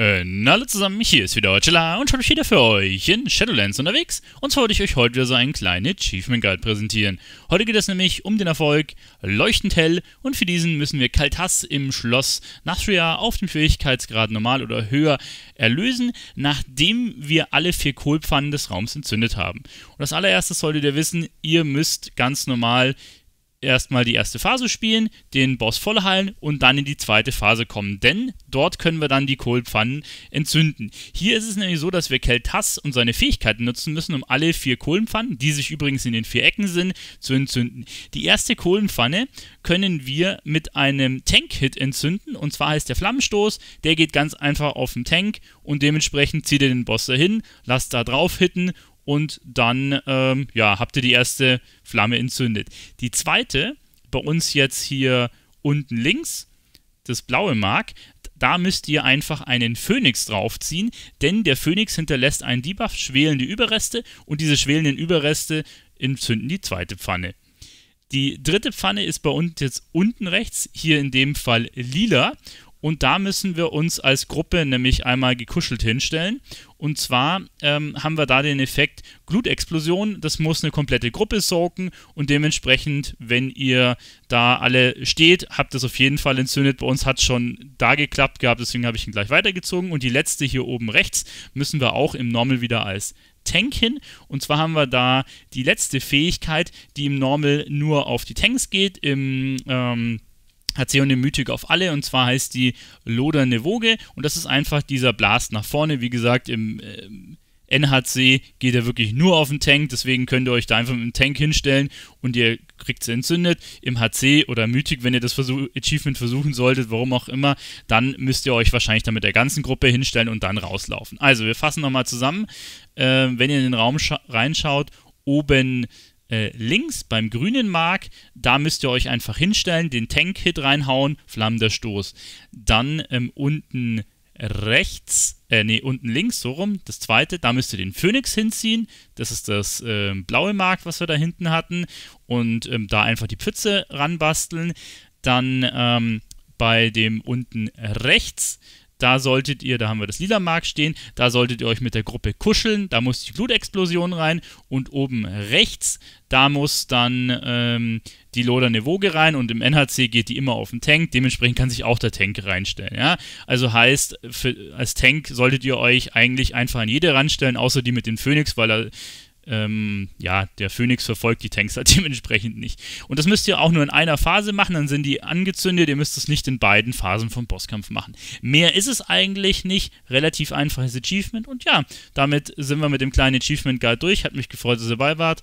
hallo äh, zusammen, hier ist wieder Ocelá und schon wieder für euch in Shadowlands unterwegs. Und zwar wollte ich euch heute wieder so einen kleinen Achievement Guide präsentieren. Heute geht es nämlich um den Erfolg Leuchtend Hell und für diesen müssen wir Kaltas im Schloss Nathria auf dem Schwierigkeitsgrad normal oder höher erlösen, nachdem wir alle vier Kohlpfannen des Raums entzündet haben. Und als allererstes solltet ihr wissen, ihr müsst ganz normal erstmal die erste Phase spielen, den Boss voll heilen und dann in die zweite Phase kommen. Denn dort können wir dann die Kohlenpfannen entzünden. Hier ist es nämlich so, dass wir Keltas und seine Fähigkeiten nutzen müssen, um alle vier Kohlenpfannen, die sich übrigens in den vier Ecken sind, zu entzünden. Die erste Kohlenpfanne können wir mit einem Tank-Hit entzünden. Und zwar heißt der Flammenstoß. Der geht ganz einfach auf den Tank und dementsprechend zieht er den Boss dahin, lasst da drauf hitten und dann ähm, ja, habt ihr die erste Flamme entzündet. Die zweite, bei uns jetzt hier unten links, das blaue Mark, da müsst ihr einfach einen Phönix draufziehen, denn der Phönix hinterlässt einen Debuff, schwelende Überreste und diese schwelenden Überreste entzünden die zweite Pfanne. Die dritte Pfanne ist bei uns jetzt unten rechts, hier in dem Fall lila und da müssen wir uns als Gruppe nämlich einmal gekuschelt hinstellen. Und zwar ähm, haben wir da den Effekt Glutexplosion. Das muss eine komplette Gruppe soaken. Und dementsprechend, wenn ihr da alle steht, habt es auf jeden Fall entzündet. Bei uns hat es schon da geklappt gehabt, deswegen habe ich ihn gleich weitergezogen. Und die letzte hier oben rechts müssen wir auch im Normal wieder als Tank hin. Und zwar haben wir da die letzte Fähigkeit, die im Normal nur auf die Tanks geht. Im. Ähm, hat sie eine Mythik auf alle und zwar heißt die lodernde Woge und das ist einfach dieser Blast nach vorne. Wie gesagt, im äh, NHC geht er wirklich nur auf den Tank, deswegen könnt ihr euch da einfach mit dem Tank hinstellen und ihr kriegt sie entzündet. Im HC oder Mythic, wenn ihr das Versuch Achievement versuchen solltet, warum auch immer, dann müsst ihr euch wahrscheinlich dann mit der ganzen Gruppe hinstellen und dann rauslaufen. Also, wir fassen nochmal zusammen. Äh, wenn ihr in den Raum reinschaut, oben äh, links beim grünen Mark, da müsst ihr euch einfach hinstellen, den Tank-Hit reinhauen, flammender Stoß. Dann ähm, unten rechts, äh, nee, unten links, so rum, das zweite, da müsst ihr den Phoenix hinziehen. Das ist das äh, blaue Mark, was wir da hinten hatten. Und ähm, da einfach die Pfütze ranbasteln. Dann ähm, bei dem unten rechts da solltet ihr, da haben wir das lila Mark stehen, da solltet ihr euch mit der Gruppe kuscheln, da muss die Glutexplosion rein und oben rechts, da muss dann ähm, die Loder Nevoge rein und im NHC geht die immer auf den Tank, dementsprechend kann sich auch der Tank reinstellen. Ja? Also heißt, für, als Tank solltet ihr euch eigentlich einfach an jede ranstellen, außer die mit dem Phoenix, weil er ähm, ja, der Phoenix verfolgt die Tanks halt dementsprechend nicht. Und das müsst ihr auch nur in einer Phase machen, dann sind die angezündet, ihr müsst es nicht in beiden Phasen vom Bosskampf machen. Mehr ist es eigentlich nicht, relativ einfaches Achievement und ja, damit sind wir mit dem kleinen Achievement Guide durch, hat mich gefreut, dass ihr dabei wart.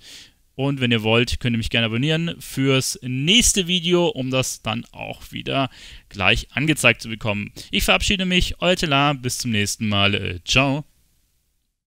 Und wenn ihr wollt, könnt ihr mich gerne abonnieren fürs nächste Video, um das dann auch wieder gleich angezeigt zu bekommen. Ich verabschiede mich, euer Tela, bis zum nächsten Mal. Äh, ciao.